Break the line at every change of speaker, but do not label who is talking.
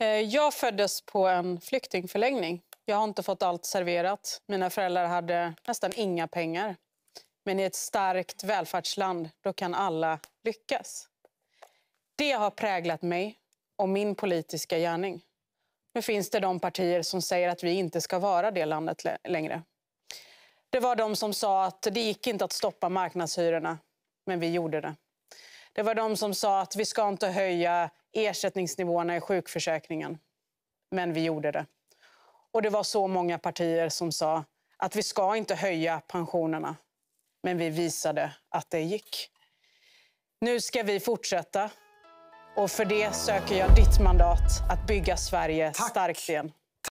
Eh, jag föddes på en flyktingförläggning. Jag har inte fått allt serverat. Mina föräldrar hade nästan inga pengar. Men i ett starkt välfärdsland då kan alla lyckas. Det har präglat mig och min politiska gärning. Nu finns det de partier som säger att vi inte ska vara det landet längre. Det var de som sa att det gick inte att stoppa marknadshyrorna, men vi gjorde det. Det var de som sa att vi ska inte höja ersättningsnivåerna i sjukförsäkringen. Men vi gjorde det. Och det var så många partier som sa att vi ska inte höja pensionerna. Men vi visade att det gick. Nu ska vi fortsätta. Och för det söker jag ditt mandat att bygga Sverige Tack. starkt igen.